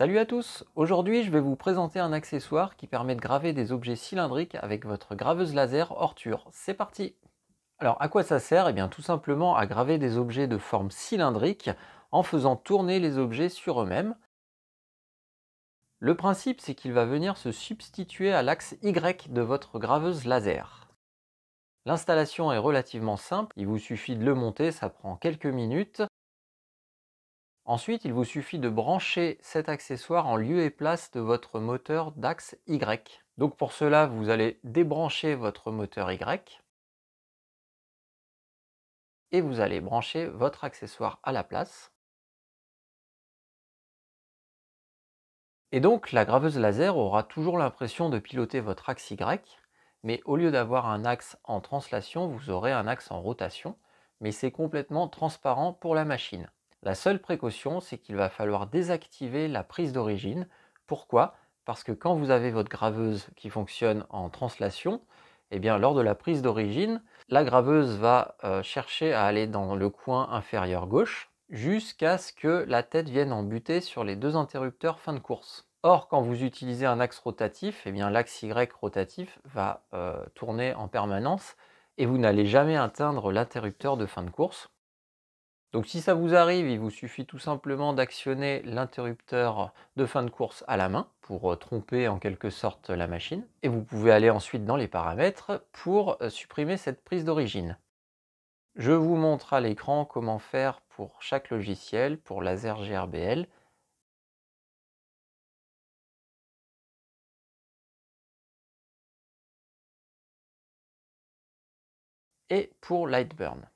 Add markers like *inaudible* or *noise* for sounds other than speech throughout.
Salut à tous Aujourd'hui je vais vous présenter un accessoire qui permet de graver des objets cylindriques avec votre graveuse laser Orture. C'est parti Alors à quoi ça sert Eh bien tout simplement à graver des objets de forme cylindrique en faisant tourner les objets sur eux-mêmes. Le principe c'est qu'il va venir se substituer à l'axe Y de votre graveuse laser. L'installation est relativement simple, il vous suffit de le monter, ça prend quelques minutes. Ensuite, il vous suffit de brancher cet accessoire en lieu et place de votre moteur d'axe Y. Donc pour cela, vous allez débrancher votre moteur Y et vous allez brancher votre accessoire à la place. Et donc la graveuse laser aura toujours l'impression de piloter votre axe Y, mais au lieu d'avoir un axe en translation, vous aurez un axe en rotation, mais c'est complètement transparent pour la machine. La seule précaution, c'est qu'il va falloir désactiver la prise d'origine. Pourquoi Parce que quand vous avez votre graveuse qui fonctionne en translation, eh bien, lors de la prise d'origine, la graveuse va euh, chercher à aller dans le coin inférieur gauche jusqu'à ce que la tête vienne en buter sur les deux interrupteurs fin de course. Or, quand vous utilisez un axe rotatif, eh bien l'axe Y rotatif va euh, tourner en permanence et vous n'allez jamais atteindre l'interrupteur de fin de course. Donc si ça vous arrive, il vous suffit tout simplement d'actionner l'interrupteur de fin de course à la main pour euh, tromper en quelque sorte la machine. Et vous pouvez aller ensuite dans les paramètres pour euh, supprimer cette prise d'origine. Je vous montre à l'écran comment faire pour chaque logiciel, pour Laser GRBL, et pour Lightburn.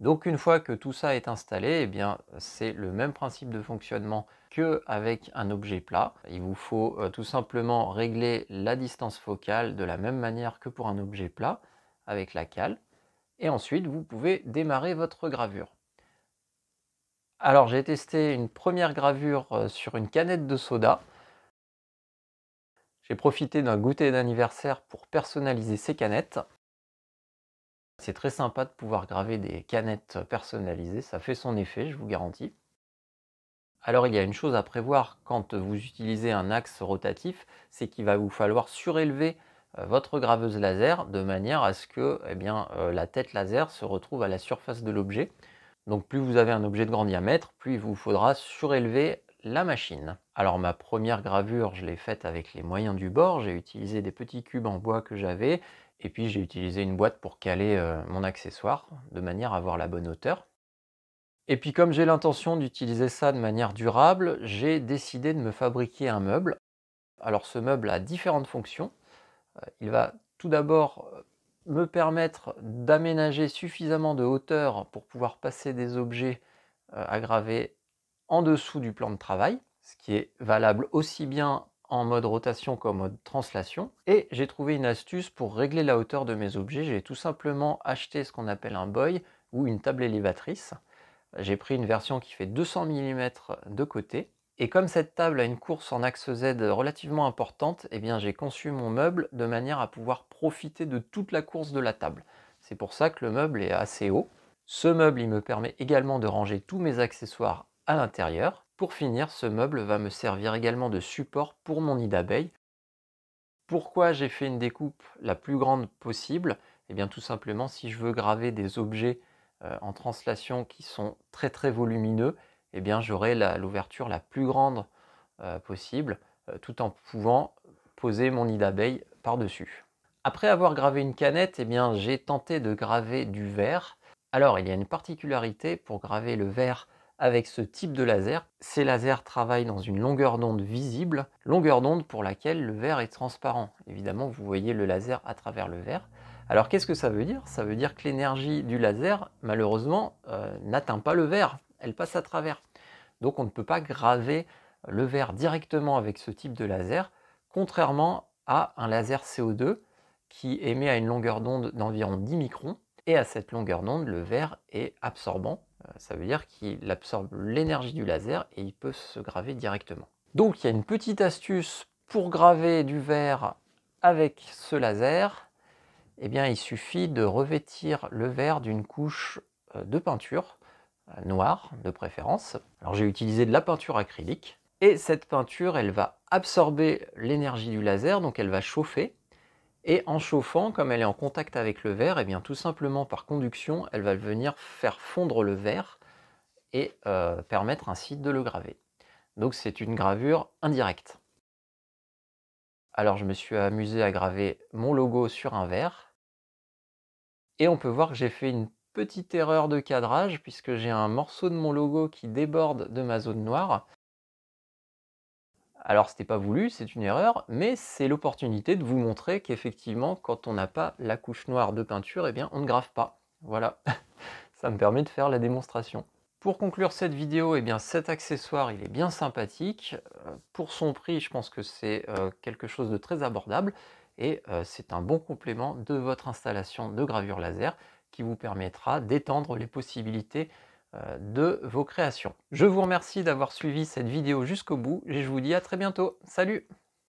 Donc une fois que tout ça est installé, eh c'est le même principe de fonctionnement que avec un objet plat. Il vous faut euh, tout simplement régler la distance focale de la même manière que pour un objet plat avec la cale. Et ensuite, vous pouvez démarrer votre gravure. Alors j'ai testé une première gravure euh, sur une canette de soda. J'ai profité d'un goûter d'anniversaire pour personnaliser ces canettes. C'est très sympa de pouvoir graver des canettes personnalisées, ça fait son effet, je vous garantis. Alors il y a une chose à prévoir quand vous utilisez un axe rotatif, c'est qu'il va vous falloir surélever euh, votre graveuse laser de manière à ce que eh bien, euh, la tête laser se retrouve à la surface de l'objet. Donc plus vous avez un objet de grand diamètre, plus il vous faudra surélever la machine. Alors ma première gravure, je l'ai faite avec les moyens du bord, j'ai utilisé des petits cubes en bois que j'avais, et puis j'ai utilisé une boîte pour caler euh, mon accessoire, de manière à avoir la bonne hauteur. Et puis comme j'ai l'intention d'utiliser ça de manière durable, j'ai décidé de me fabriquer un meuble. Alors ce meuble a différentes fonctions. Euh, il va tout d'abord euh, me permettre d'aménager suffisamment de hauteur pour pouvoir passer des objets à graver en dessous du plan de travail, ce qui est valable aussi bien en mode rotation qu'en mode translation. Et j'ai trouvé une astuce pour régler la hauteur de mes objets. J'ai tout simplement acheté ce qu'on appelle un boy ou une table élévatrice. J'ai pris une version qui fait 200 mm de côté. Et comme cette table a une course en axe Z relativement importante, eh bien j'ai conçu mon meuble de manière à pouvoir profiter de toute la course de la table. C'est pour ça que le meuble est assez haut. Ce meuble, il me permet également de ranger tous mes accessoires l'intérieur. Pour finir, ce meuble va me servir également de support pour mon nid d'abeille. Pourquoi j'ai fait une découpe la plus grande possible Eh bien tout simplement si je veux graver des objets euh, en translation qui sont très très volumineux, eh bien j'aurai l'ouverture la, plus grande euh, possible euh, tout en pouvant poser mon nid d'abeille par-dessus. Après avoir gravé une canette, eh bien j'ai tenté de graver du verre. Alors il y a une particularité pour graver le verre avec ce type de laser. Ces lasers travaillent dans une longueur d'onde visible, longueur d'onde pour laquelle le verre est transparent. Évidemment, vous voyez le laser à travers le verre. Alors qu'est-ce que ça veut dire Ça veut dire que l'énergie du laser, malheureusement, euh, n'atteint pas le verre, elle passe à travers. Donc on ne peut pas graver le verre directement avec ce type de laser, contrairement à un laser CO2 qui émet à une longueur d'onde d'environ 10 microns. Et à cette longueur d'onde, le verre est absorbant, euh, ça veut dire qu'il absorbe l'énergie du laser et il peut se graver directement. Donc il y a une petite astuce pour graver du verre avec ce laser. Eh bien, il suffit de revêtir le verre d'une couche euh, de peinture euh, noire de préférence. Alors j'ai utilisé de la peinture acrylique et cette peinture, elle va absorber l'énergie du laser, donc elle va chauffer et en chauffant, comme elle est en contact avec le verre, et eh bien tout simplement par conduction, elle va venir faire fondre le verre et euh, permettre ainsi de le graver. Donc c'est une gravure indirecte. Alors je me suis amusé à graver mon logo sur un verre. Et on peut voir que j'ai fait une petite erreur de cadrage puisque j'ai un morceau de mon logo qui déborde de ma zone noire. Alors ce n'était pas voulu, c'est une erreur, mais c'est l'opportunité de vous montrer qu'effectivement, quand on n'a pas la couche noire de peinture, eh bien on ne grave pas. Voilà, *laughs* ça me permet de faire la démonstration. Pour conclure cette vidéo, eh bien cet accessoire il est bien sympathique. Euh, pour son prix, je pense que c'est euh, quelque chose de très abordable et euh, c'est un bon complément de votre installation de gravure laser qui vous permettra d'étendre les possibilités euh, de vos créations. Je vous remercie d'avoir suivi cette vidéo jusqu'au bout et je vous dis à très bientôt. Salut